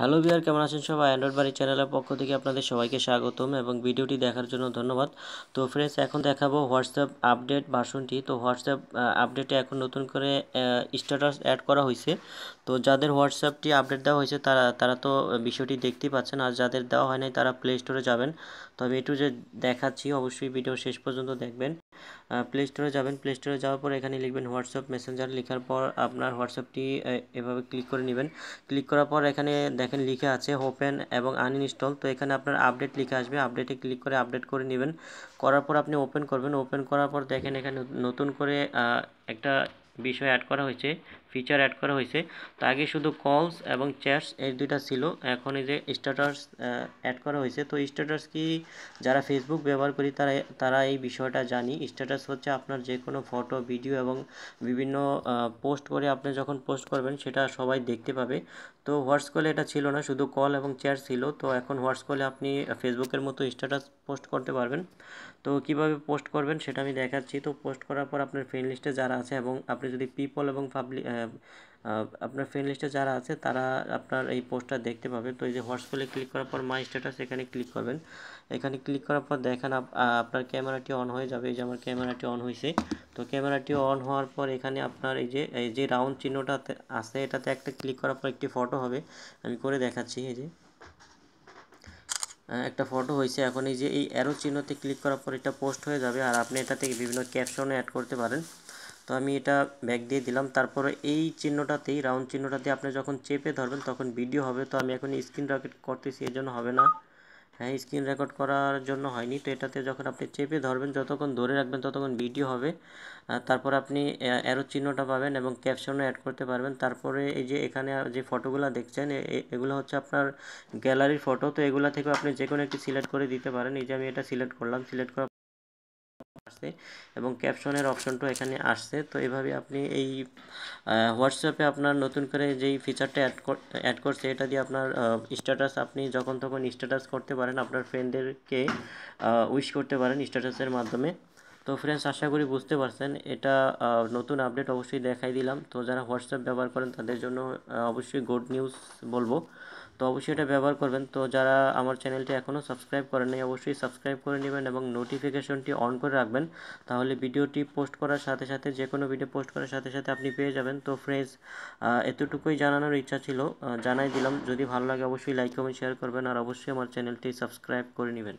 hello বিয়ার কেমন আছেন সবাই অ্যান্ড্রয়েড বাড়ি চ্যানেলের পক্ষ থেকে আপনাদের সবাইকে স্বাগতম এবং ভিডিওটি দেখার জন্য ধন্যবাদ তো ফ্রেন্ডস এখন দেখাবো হোয়াটসঅ্যাপ আপডেট ভার্সনটি তো হোয়াটসঅ্যাপ আপডেটে এখন নতুন করে স্ট্যাটাস অ্যাড করা হয়েছে তো যাদের হোয়াটসঅ্যাপটি আপডেট দেওয়া হয়েছে তারা তারা তো বিষয়টি দেখতেই পাচ্ছেন আর যাদের দেওয়া হয় নাই তারা প্লে স্টোরে যাবেন তো আমি একটু যে দেখাচ্ছি অবশ্যই ভিডিও শেষ পর্যন্ত দেখবেন প্লে স্টোরে যাবেন প্লে স্টোরে যাওয়ার পর এখানে লিখবেন হোয়াটসঅ্যাপ মেসেঞ্জার লেখার পর আপনার হোয়াটসঅ্যাপটি এভাবে ক্লিক করে নেবেন ক্লিক করার পর এখানে দেখেন লিখে আছে ওপেন এবং আনইনস্টল তো এখানে আপনার আপডেট লিখে আসবে আপডেটে ক্লিক করে আপডেট করে নেবেন করার পর আপনি ওপেন করবেন ওপেন করার পর দেখেন এখানে নতুন করে একটা বিষয় অ্যাড করা হয়েছে ফিচার অ্যাড করা হয়েছে তো আগে শুধু কলস এবং চ্যাটস এই দুইটা ছিল এখন এই যে স্ট্যাটাস অ্যাড করা হয়েছে তো স্ট্যাটাস কি যারা ফেসবুক ব্যবহার করি তারা তারা এই বিষয়টা জানি স্ট্যাটাস হচ্ছে আপনার যে কোনো ফটো ভিডিও এবং বিভিন্ন পোস্ট করে আপনি যখন পোস্ট করবেন সেটা সবাই দেখতে পাবে তো হোয়াটস কলে এটা ছিল না শুধু কল এবং চ্যাটস ছিল তো এখন হোয়াটস কলে আপনি ফেসবুকের মতো স্ট্যাটাস পোস্ট করতে পারবেন তো কিভাবে পোস্ট করবেন সেটা আমি দেখাচ্ছি তো পোস্ট করার পর আপনার ফ্রেন্ড লিস্টে যারা আছে এবং আপনি যদি পিপল এবং পাবলিক আপনার ফ্রেন্ড লিস্টে যারা আছে তারা আপনার এই পোস্টটা দেখতে পাবে তো এই যে হোয়াটসঅ্যাপে ক্লিক করার পর মাই স্ট্যাটাস এখানে ক্লিক করবেন এখানে ক্লিক করার পর দেখেন আপনার ক্যামেরাটি অন হয়ে যাবে এই যে আমার ক্যামেরাটি অন হয়েছে তো ক্যামেরাটি অন হওয়ার পর এখানে আপনার এই যে এই যে রাউন্ড চিহ্নটা আছে এটাতে একটা ক্লিক করার পর একটি ফটো হবে আমি করে দেখাচ্ছি এই যে একটা ফটো হয়েছে এখন এই যে এই অ্যারো চিহ্নতে ক্লিক করার পর এটা পোস্ট হয়ে যাবে আর আপনি থেকে বিভিন্ন ক্যাপশনে অ্যাড করতে পারেন তো আমি এটা ব্যাক দিয়ে দিলাম তারপরে এই চিহ্নটাতেই রাউন্ড চিহ্নটাতে আপনি যখন চেপে ধরবেন তখন ভিডিও হবে তো আমি এখন স্ক্রিন রেকর্ড করতেছি এর জন্য হবে না হ্যাঁ স্ক্রিন রেকর্ড করার জন্য হয়নি তো এটাতে যখন আপনি চেপে ধরবেন যতক্ষণ ধরে রাখবেন ততক্ষণ ভিডিও হবে তারপর আপনি অ্যারো চিহ্নটা পাবেন এবং ক্যাপশনও অ্যাড করতে পারবেন তারপরে এই যে এখানে যে ফটোগুলো দেখছেন এগুলো হচ্ছে আপনার গ্যালারির ফটো তো এগুলো থেকে আপনি যে কোনো একটি সিলেক্ট করে দিতে পারেন এই যে আমি এটা সিলেক্ট করলাম সিলেক্ট করার আসছে এবং ক্যাপশনের অপশনটাও এখানে আসছে তো এভাবে আপনি এই হোয়াটসঅ্যাপে আপনার নতুন করে যেই ফিচারটা অ্যাড অ্যাড করছে এটা দিয়ে আপনার স্ট্যাটাস আপনি যখন তখন স্ট্যাটাস করতে পারেন আপনার ফ্রেন্ডদেরকে উইশ করতে পারেন স্ট্যাটাসের মাধ্যমে তো ফ্রেন্ডস আশা করি বুঝতে পারছেন এটা নতুন আপডেট অবশ্যই দেখাই দিলাম তো যারা হোয়াটসঅ্যাপ ব্যবহার করেন তাদের জন্য অবশ্যই গুড নিউজ বলবো তো অবশ্যই এটা ব্যবহার করবেন তো যারা আমার চ্যানেলটি এখনও সাবস্ক্রাইব করেন নাই অবশ্যই সাবস্ক্রাইব করে নেবেন এবং নোটিফিকেশনটি অন করে রাখবেন তাহলে ভিডিওটি পোস্ট করার সাথে সাথে যে কোনো ভিডিও পোস্ট করার সাথে সাথে আপনি পেয়ে যাবেন তো ফ্রেন্ডস এতটুকুই জানানোর ইচ্ছা ছিল জানাই দিলাম যদি ভালো লাগে অবশ্যই লাইক কমেন্ট শেয়ার করবেন আর অবশ্যই আমার চ্যানেলটি সাবস্ক্রাইব করে নেবেন